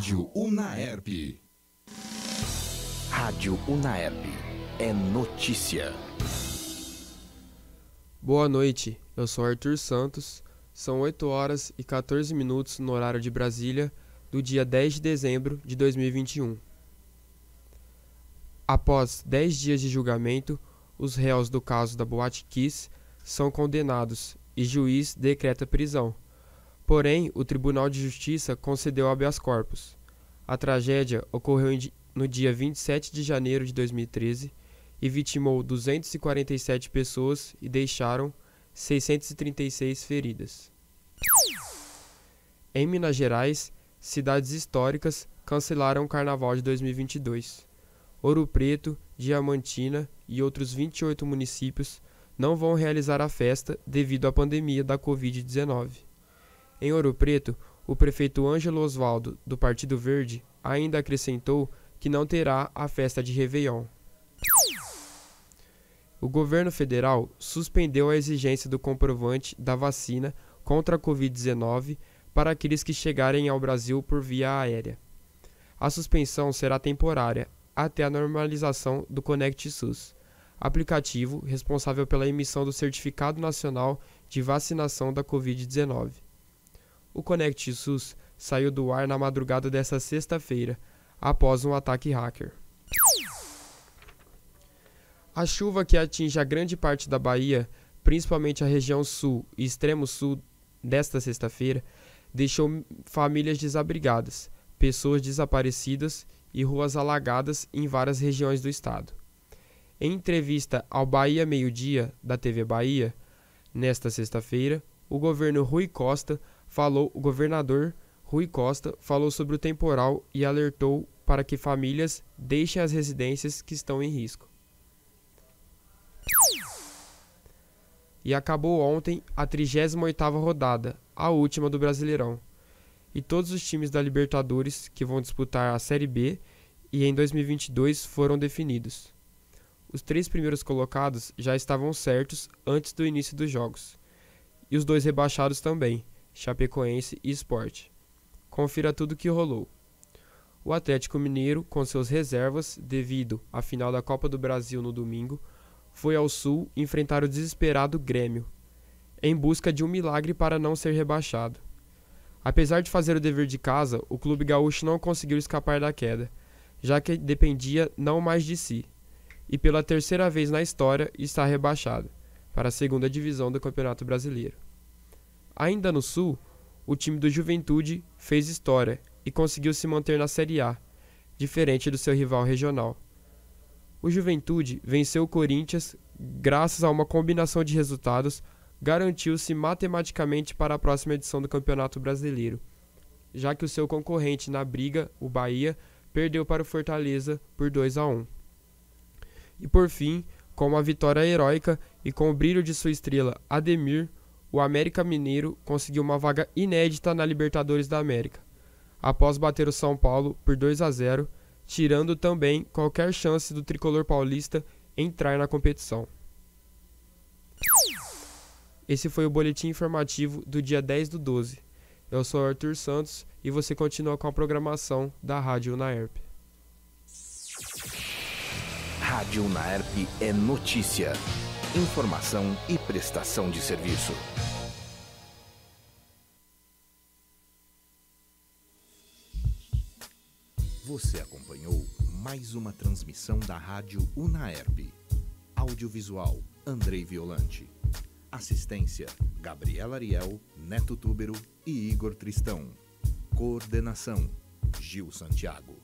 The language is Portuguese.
Rádio Unaerp. Rádio Unaerp é notícia. Boa noite, eu sou Arthur Santos. São 8 horas e 14 minutos no horário de Brasília do dia 10 de dezembro de 2021. Após 10 dias de julgamento, os réus do caso da Boate Kiss são condenados e juiz decreta prisão. Porém, o Tribunal de Justiça concedeu habeas corpus. A tragédia ocorreu no dia 27 de janeiro de 2013 e vitimou 247 pessoas e deixaram 636 feridas. Em Minas Gerais, cidades históricas cancelaram o Carnaval de 2022. Ouro Preto, Diamantina e outros 28 municípios não vão realizar a festa devido à pandemia da Covid-19. Em Ouro Preto, o prefeito Ângelo Osvaldo, do Partido Verde, ainda acrescentou que não terá a festa de Réveillon. O governo federal suspendeu a exigência do comprovante da vacina contra a Covid-19 para aqueles que chegarem ao Brasil por via aérea. A suspensão será temporária até a normalização do Conect SUS, aplicativo responsável pela emissão do Certificado Nacional de Vacinação da Covid-19. O Connect SUS saiu do ar na madrugada desta sexta-feira, após um ataque hacker. A chuva que atinge a grande parte da Bahia, principalmente a região sul e extremo sul desta sexta-feira, deixou famílias desabrigadas, pessoas desaparecidas e ruas alagadas em várias regiões do estado. Em entrevista ao Bahia Meio Dia da TV Bahia, nesta sexta-feira, o governo Rui Costa falou o governador Rui Costa falou sobre o temporal e alertou para que famílias deixem as residências que estão em risco. E acabou ontem a 38ª rodada, a última do Brasileirão. E todos os times da Libertadores que vão disputar a Série B e em 2022 foram definidos. Os três primeiros colocados já estavam certos antes do início dos jogos. E os dois rebaixados também. Chapecoense e Sport. Confira tudo o que rolou. O Atlético Mineiro, com seus reservas, devido à final da Copa do Brasil no domingo, foi ao Sul enfrentar o desesperado Grêmio, em busca de um milagre para não ser rebaixado. Apesar de fazer o dever de casa, o clube gaúcho não conseguiu escapar da queda, já que dependia não mais de si, e pela terceira vez na história está rebaixado para a segunda divisão do Campeonato Brasileiro. Ainda no Sul, o time do Juventude fez história e conseguiu se manter na Série A, diferente do seu rival regional. O Juventude venceu o Corinthians graças a uma combinação de resultados, garantiu-se matematicamente para a próxima edição do Campeonato Brasileiro, já que o seu concorrente na briga, o Bahia, perdeu para o Fortaleza por 2 a 1. E por fim, com uma vitória heróica e com o brilho de sua estrela Ademir, o América Mineiro conseguiu uma vaga inédita na Libertadores da América, após bater o São Paulo por 2 a 0, tirando também qualquer chance do tricolor paulista entrar na competição. Esse foi o boletim informativo do dia 10 do 12. Eu sou Arthur Santos e você continua com a programação da Rádio Unaerp. Rádio Unaerp é notícia informação e prestação de serviço. Você acompanhou mais uma transmissão da Rádio Unaerp. Audiovisual Andrei Violante. Assistência Gabriela Ariel, Neto Túbero e Igor Tristão. Coordenação Gil Santiago.